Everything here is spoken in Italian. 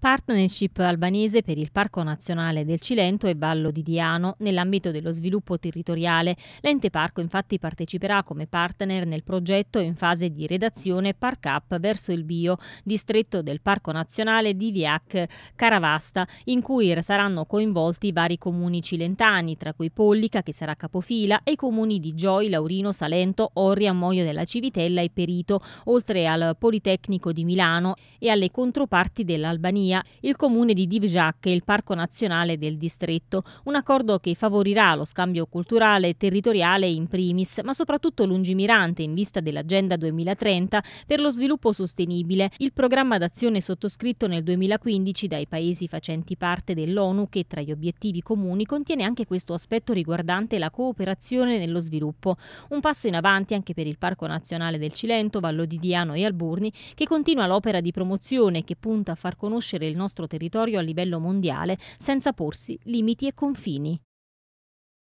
Partnership albanese per il Parco Nazionale del Cilento e Vallo di Diano nell'ambito dello sviluppo territoriale. L'ente parco infatti parteciperà come partner nel progetto in fase di redazione Park Up verso il Bio, distretto del Parco Nazionale di Viac Caravasta, in cui saranno coinvolti vari comuni cilentani, tra cui Pollica che sarà capofila e i comuni di Gioi, Laurino, Salento, Orria, Moio della Civitella e Perito, oltre al Politecnico di Milano e alle controparti dell'Albania Romania, il comune di Divjak e il Parco Nazionale del distretto, un accordo che favorirà lo scambio culturale e territoriale in primis, ma soprattutto lungimirante in vista dell'Agenda 2030 per lo sviluppo sostenibile, il programma d'azione sottoscritto nel 2015 dai paesi facenti parte dell'ONU che tra gli obiettivi comuni contiene anche questo aspetto riguardante la cooperazione nello sviluppo. Un passo in avanti anche per il Parco Nazionale del Cilento, Vallo di Diano e Alburni, che continua l'opera di promozione che punta a far conoscere conoscere il nostro territorio a livello mondiale senza porsi limiti e confini.